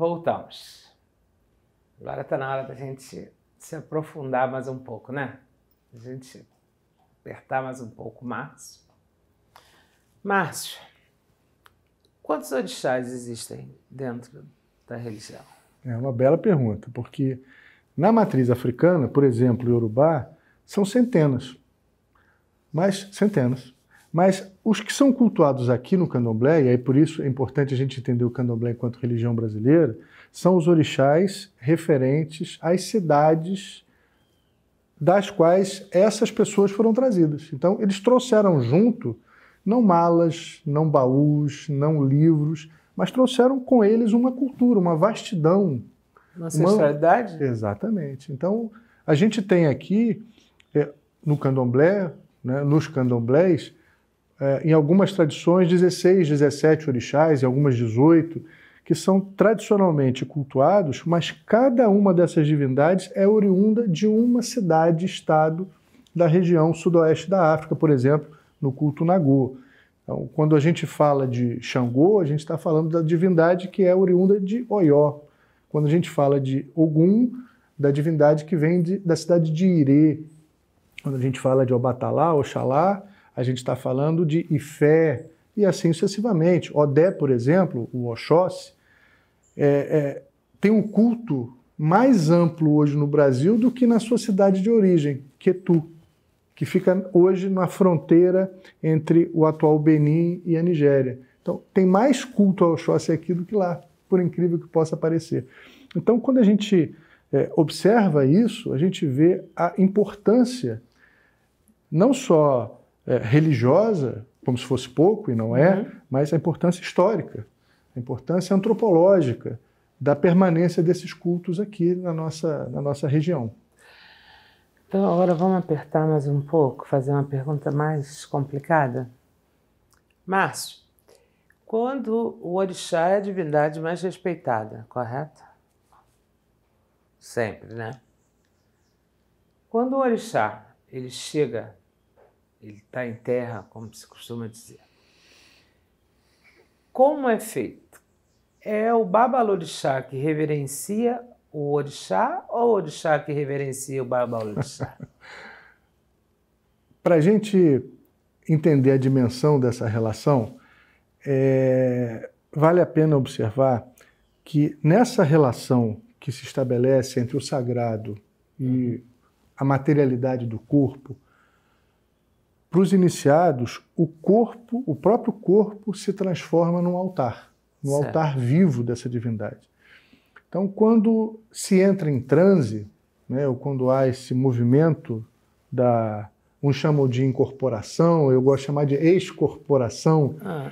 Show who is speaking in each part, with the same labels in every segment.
Speaker 1: voltamos. Agora está na hora da gente se aprofundar mais um pouco, né? A gente apertar mais um pouco, Márcio. Márcio, quantos orixás existem dentro da religião?
Speaker 2: É uma bela pergunta, porque na matriz africana, por exemplo, Yorubá, são centenas. Mas centenas. Mas os que são cultuados aqui no candomblé, e aí por isso é importante a gente entender o candomblé enquanto religião brasileira, são os orixás referentes às cidades das quais essas pessoas foram trazidas. Então, eles trouxeram junto não malas, não baús, não livros, mas trouxeram com eles uma cultura, uma vastidão. Uma ancestralidade? Uma... Exatamente. Então, a gente tem aqui, eh, no candomblé, né, nos candomblés, eh, em algumas tradições, 16, 17 orixás, e algumas 18, que são tradicionalmente cultuados, mas cada uma dessas divindades é oriunda de uma cidade-estado da região sudoeste da África, por exemplo, no culto Nagô. Então, quando a gente fala de Xangô, a gente está falando da divindade que é oriunda de Oió. Quando a gente fala de Ogum, da divindade que vem de, da cidade de Irê. Quando a gente fala de Obatalá, Oxalá, a gente está falando de Ifé e assim sucessivamente. Odé, por exemplo, o Oxóssi, é, é, tem um culto mais amplo hoje no Brasil do que na sua cidade de origem, Quetu, que fica hoje na fronteira entre o atual Benin e a Nigéria. Então, tem mais culto ao Oxóssi aqui do que lá, por incrível que possa parecer. Então, quando a gente é, observa isso, a gente vê a importância não só é, religiosa, como se fosse pouco, e não é, uhum. mas a importância histórica, a importância antropológica da permanência desses cultos aqui na nossa, na nossa região. Então, agora vamos apertar mais um pouco, fazer uma pergunta mais complicada.
Speaker 1: Márcio, quando o orixá é a divindade mais respeitada, correto? Sempre, né? Quando o orixá ele chega ele está em terra, como se costuma dizer. Como é feito? É o Babalorixá que reverencia o orixá ou o orixá que reverencia o Babalorixá?
Speaker 2: Para a gente entender a dimensão dessa relação, é, vale a pena observar que nessa relação que se estabelece entre o sagrado e uhum. a materialidade do corpo, para os iniciados, o corpo, o próprio corpo se transforma num altar, no certo. altar vivo dessa divindade. Então, quando se entra em transe, né, ou quando há esse movimento da um chamam de incorporação, eu gosto de chamar de excorporação, ah.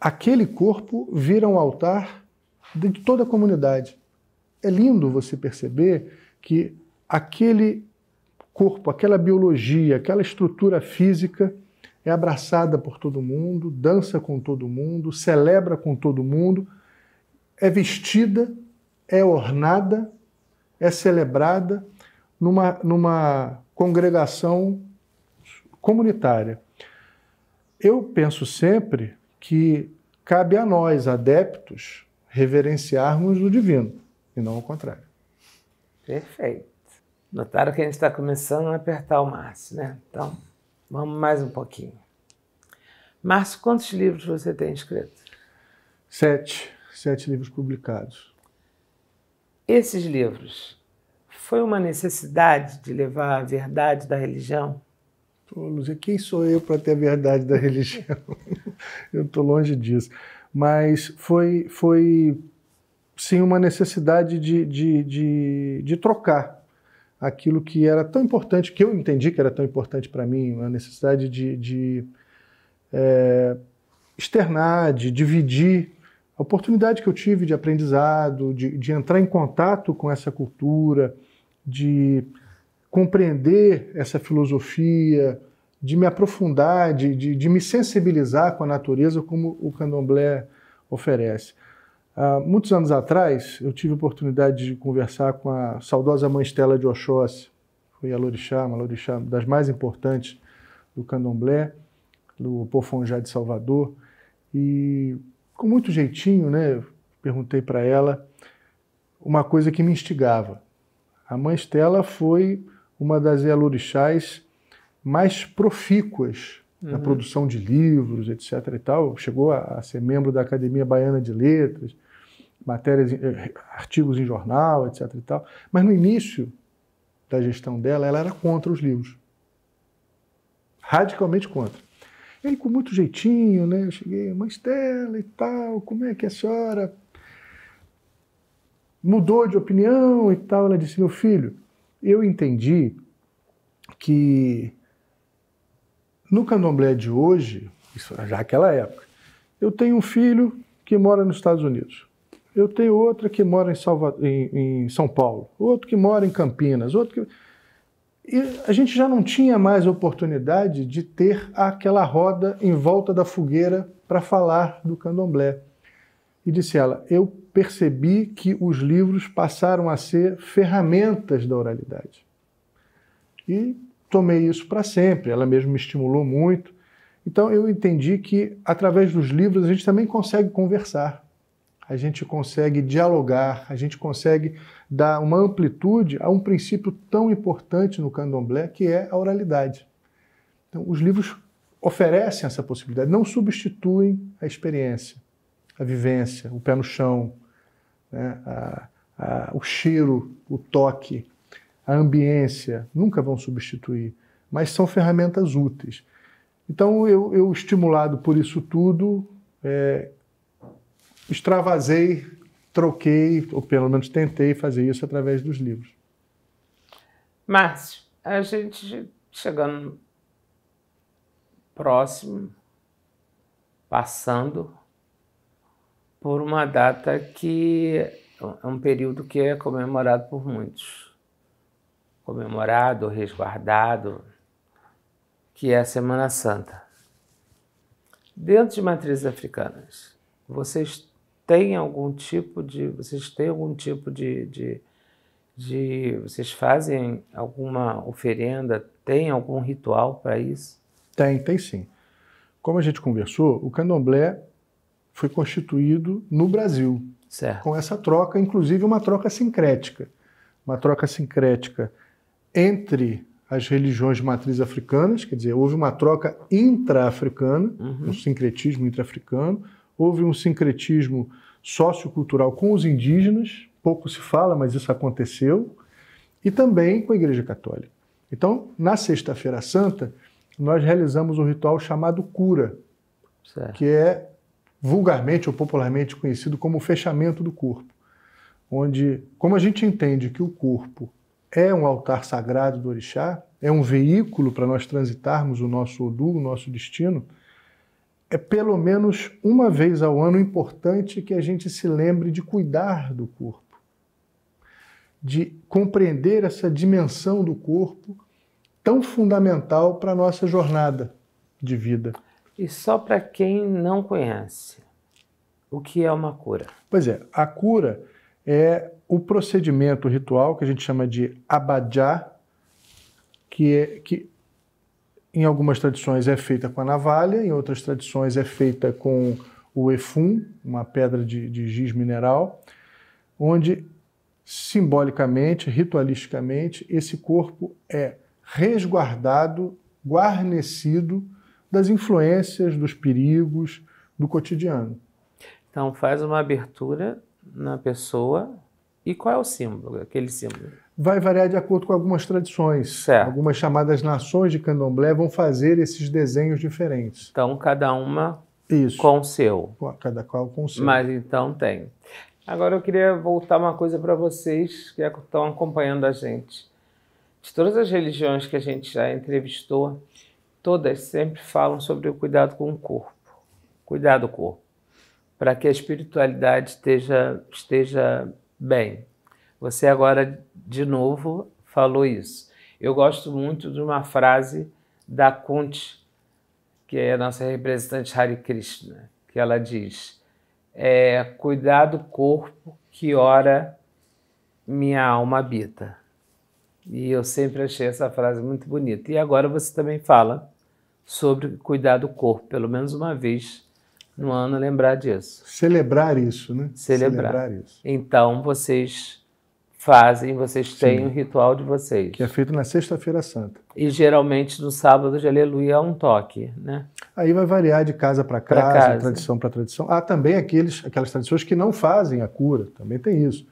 Speaker 2: aquele corpo vira um altar de toda a comunidade. É lindo você perceber que aquele corpo, aquela biologia, aquela estrutura física é abraçada por todo mundo, dança com todo mundo, celebra com todo mundo, é vestida, é ornada, é celebrada numa, numa congregação comunitária. Eu penso sempre que cabe a nós, adeptos, reverenciarmos o divino, e não o contrário.
Speaker 1: Perfeito. Notaram que a gente está começando a apertar o Márcio, né? Então, vamos mais um pouquinho. Márcio, quantos livros você tem escrito? Sete.
Speaker 2: Sete livros publicados.
Speaker 1: Esses livros, foi uma necessidade de levar a verdade da religião?
Speaker 2: Lúcia, quem sou eu para ter a verdade da religião? eu estou longe disso. Mas foi, foi sim uma necessidade de, de, de, de trocar aquilo que era tão importante, que eu entendi que era tão importante para mim, a necessidade de, de é, externar, de dividir a oportunidade que eu tive de aprendizado, de, de entrar em contato com essa cultura, de compreender essa filosofia, de me aprofundar, de, de, de me sensibilizar com a natureza como o candomblé oferece muitos anos atrás, eu tive a oportunidade de conversar com a saudosa mãe Estela de Oxóssi, foi a Lorixá, uma Lorixá das mais importantes do candomblé, do Pofonjá de Salvador, e com muito jeitinho, né, perguntei para ela uma coisa que me instigava. A mãe Estela foi uma das Elorixás mais profícuas uhum. na produção de livros, etc. E tal. Chegou a, a, ser membro da Academia Baiana de Letras, matérias, eh, artigos em jornal, etc. E tal. Mas no início da gestão dela, ela era contra os livros, radicalmente contra. E aí, com muito jeitinho, né, eu cheguei, mãe Estela e tal, como é que a senhora mudou de opinião e tal? Ela disse, meu filho, eu entendi que no candomblé de hoje, isso é já naquela época, eu tenho um filho que mora nos Estados Unidos. Eu tenho outra que mora em, Salvador, em, em São Paulo, outro que mora em Campinas, outro que. E a gente já não tinha mais oportunidade de ter aquela roda em volta da fogueira para falar do candomblé. E disse ela: Eu percebi que os livros passaram a ser ferramentas da oralidade. E tomei isso para sempre. Ela mesmo me estimulou muito. Então eu entendi que através dos livros a gente também consegue conversar, a gente consegue dialogar, a gente consegue dar uma amplitude a um princípio tão importante no candomblé que é a oralidade. Então os livros oferecem essa possibilidade, não substituem a experiência, a vivência, o pé no chão, né, a, a, o cheiro, o toque, a ambiência, nunca vão substituir, mas são ferramentas úteis. Então, eu, eu estimulado por isso tudo, é, extravasei, troquei, ou pelo menos tentei fazer isso através dos livros.
Speaker 1: Márcio, a gente chegando próximo, passando por uma data que é um período que é comemorado por muitos comemorado, resguardado, que é a Semana Santa. Dentro de matrizes africanas, vocês têm algum tipo de. Vocês têm algum tipo de, de, de vocês fazem alguma oferenda? Tem algum ritual para isso?
Speaker 2: Tem, tem sim. Como a gente conversou, o candomblé foi constituído no Brasil. Certo. Com essa troca, inclusive uma troca sincrética. Uma troca sincrética entre as religiões de matriz africanas, quer dizer, houve uma troca intra-africana, uhum. um sincretismo intra-africano, houve um sincretismo sociocultural com os indígenas, pouco se fala, mas isso aconteceu, e também com a Igreja Católica. Então, na Sexta-feira Santa, nós realizamos um ritual chamado cura, certo. que é vulgarmente ou popularmente conhecido como o fechamento do corpo, onde, como a gente entende que o corpo é um altar sagrado do orixá, é um veículo para nós transitarmos o nosso Odu, o nosso destino, é pelo menos uma vez ao ano importante que a gente se lembre de cuidar do corpo, de compreender essa dimensão do corpo tão fundamental para a nossa jornada de vida. E só para quem não conhece, o que é uma cura? Pois é, a cura é o procedimento ritual que a gente chama de abajá, que, é, que em algumas tradições é feita com a navalha, em outras tradições é feita com o efum, uma pedra de, de giz mineral, onde simbolicamente, ritualisticamente, esse corpo é resguardado, guarnecido das influências, dos perigos do cotidiano.
Speaker 1: Então faz uma abertura na pessoa e qual é o símbolo, aquele símbolo?
Speaker 2: Vai variar de acordo com algumas tradições. Certo. Algumas chamadas nações de candomblé vão fazer esses desenhos diferentes.
Speaker 1: Então, cada uma Isso. com o seu.
Speaker 2: Cada qual com o seu. Mas
Speaker 1: então tem. Agora eu queria voltar uma coisa para vocês que estão é, acompanhando a gente. De todas as religiões que a gente já entrevistou, todas sempre falam sobre o cuidado com o corpo. Cuidar do corpo para que a espiritualidade esteja, esteja bem. Você agora, de novo, falou isso. Eu gosto muito de uma frase da Kunti, que é a nossa representante Hare Krishna, que ela diz: é, Cuidar do corpo que ora minha alma habita. E eu sempre achei essa frase muito bonita. E agora você também fala sobre cuidar do corpo, pelo menos uma vez no ano lembrar disso.
Speaker 2: Celebrar isso, né? Celebrar. Celebrar
Speaker 1: isso. Então vocês fazem, vocês têm Sim. o ritual de vocês.
Speaker 2: Que é feito na Sexta-feira Santa.
Speaker 1: E geralmente no sábado de Aleluia há um toque, né?
Speaker 2: Aí vai variar de casa para casa, casa, tradição para tradição. Há também aqueles, aquelas tradições que não fazem a cura, também tem isso.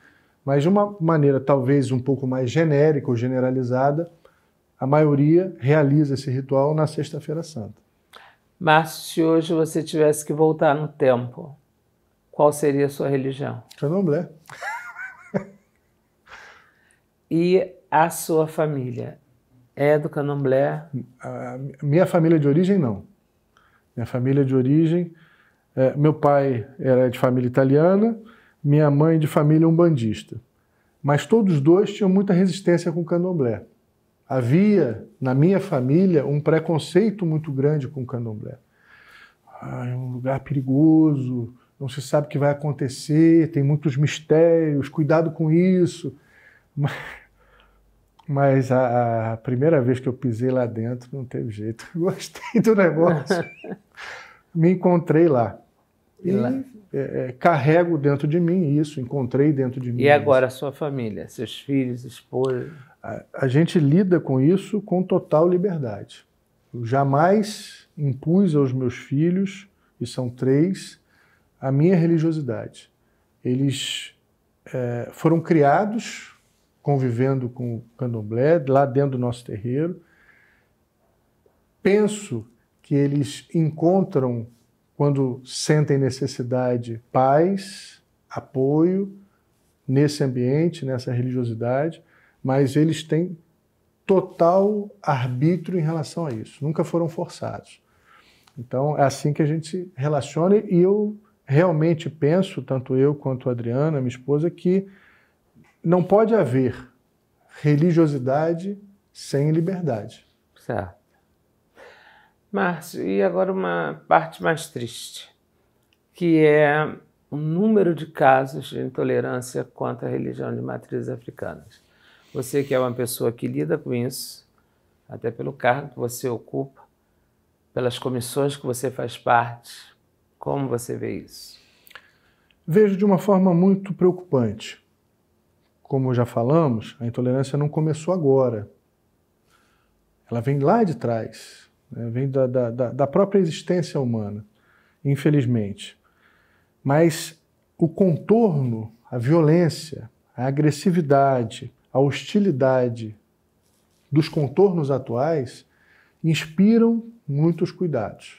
Speaker 2: Mas de uma maneira talvez um pouco mais genérica ou generalizada, a maioria realiza esse ritual na Sexta-feira Santa.
Speaker 1: Mas se hoje você tivesse que voltar no tempo, qual seria a sua religião?
Speaker 2: Candomblé.
Speaker 1: e a sua família? É do candomblé? A
Speaker 2: minha família de origem, não. Minha família de origem... É, meu pai era de família italiana, minha mãe de família umbandista. Mas todos dois tinham muita resistência com o candomblé havia na minha família um preconceito muito grande com o candomblé. Ah, é um lugar perigoso, não se sabe o que vai acontecer, tem muitos mistérios, cuidado com isso. Mas, mas a, a, primeira vez que eu pisei lá dentro, não teve jeito. Gostei do negócio. Me encontrei lá. E é, é, carrego dentro de mim isso, encontrei dentro de mim. E agora
Speaker 1: isso. a sua família, seus filhos, esposa? A,
Speaker 2: a gente lida com isso com total liberdade. Eu jamais impus aos meus filhos, e são três, a minha religiosidade. Eles é, foram criados convivendo com o candomblé, lá dentro do nosso terreiro. Penso que eles encontram quando sentem necessidade, paz, apoio nesse ambiente, nessa religiosidade, mas eles têm total arbítrio em relação a isso, nunca foram forçados. Então é assim que a gente se relaciona e eu realmente penso, tanto eu quanto a Adriana, minha esposa, que não pode haver religiosidade sem liberdade. Certo.
Speaker 1: Márcio, e agora uma parte mais triste, que é o número de casos de intolerância contra a religião de matrizes africanas. Você que é uma pessoa que lida com isso, até pelo cargo que você ocupa, pelas comissões que você faz parte, como você vê isso?
Speaker 2: Vejo de uma forma muito preocupante. Como já falamos, a intolerância não começou agora. Ela vem lá de trás né? vem da, da, da própria existência humana, infelizmente. Mas o contorno, a violência, a agressividade, a hostilidade dos contornos atuais inspiram muitos cuidados.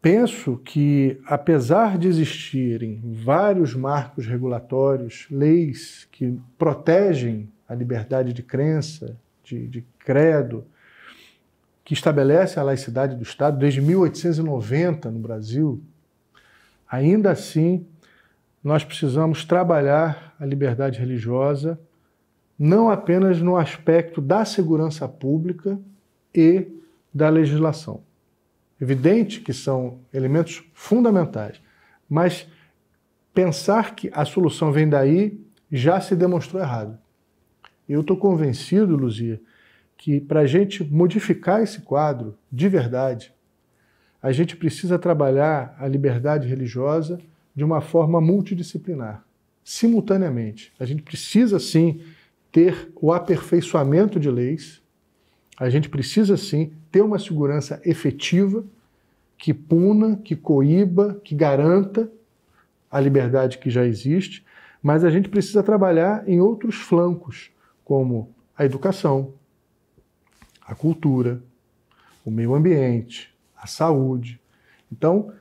Speaker 2: Penso que, apesar de existirem vários marcos regulatórios, leis que protegem a liberdade de crença, de, de credo, que estabelece a laicidade do Estado desde 1890 no Brasil, ainda assim nós precisamos trabalhar a liberdade religiosa não apenas no aspecto da segurança pública e da legislação. Evidente que são elementos fundamentais, mas pensar que a solução vem daí já se demonstrou errado. Eu estou convencido, Luzia, que para a gente modificar esse quadro de verdade, a gente precisa trabalhar a liberdade religiosa de uma forma multidisciplinar, simultaneamente. A gente precisa sim ter o aperfeiçoamento de leis, a gente precisa sim ter uma segurança efetiva que puna, que coíba, que garanta a liberdade que já existe, mas a gente precisa trabalhar em outros flancos, como a educação, a cultura, o meio ambiente, a saúde. Então,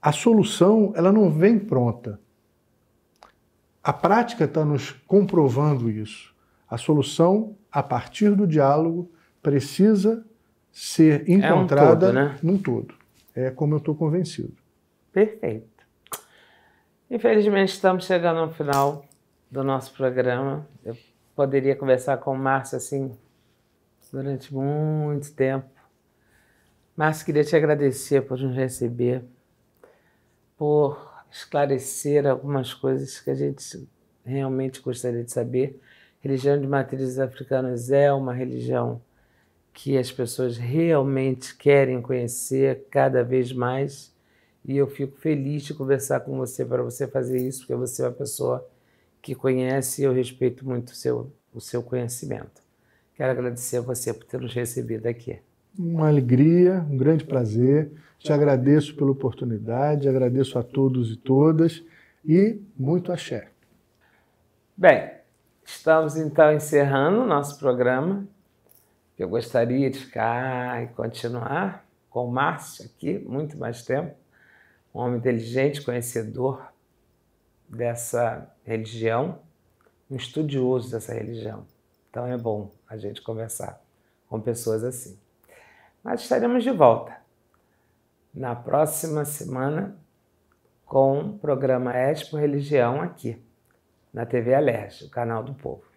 Speaker 2: a solução ela não vem pronta. A prática está nos comprovando isso. A solução, a partir do diálogo, precisa ser encontrada é um todo, né? num todo. É como eu estou convencido. Perfeito.
Speaker 1: Infelizmente, estamos chegando ao final do nosso programa. Eu poderia conversar com o Márcio assim durante muito tempo. Mas queria te agradecer por nos receber, por esclarecer algumas coisas que a gente realmente gostaria de saber. Religião de matrizes africanas é uma religião que as pessoas realmente querem conhecer cada vez mais. E eu fico feliz de conversar com você para você fazer isso, porque você é uma pessoa que conhece e eu respeito muito o seu, o seu conhecimento. Quero agradecer a você por ter nos recebido aqui.
Speaker 2: Uma alegria, um grande prazer. Te agradeço pela oportunidade, agradeço a todos e todas e muito axé.
Speaker 1: Bem, estamos então encerrando o nosso programa. Eu gostaria de ficar e continuar com o Márcio aqui muito mais tempo, um homem inteligente, conhecedor dessa religião, um estudioso dessa religião. Então é bom a gente conversar com pessoas assim. Mas estaremos de volta na próxima semana com o programa Expo Religião aqui, na TV Alerj, o canal do povo.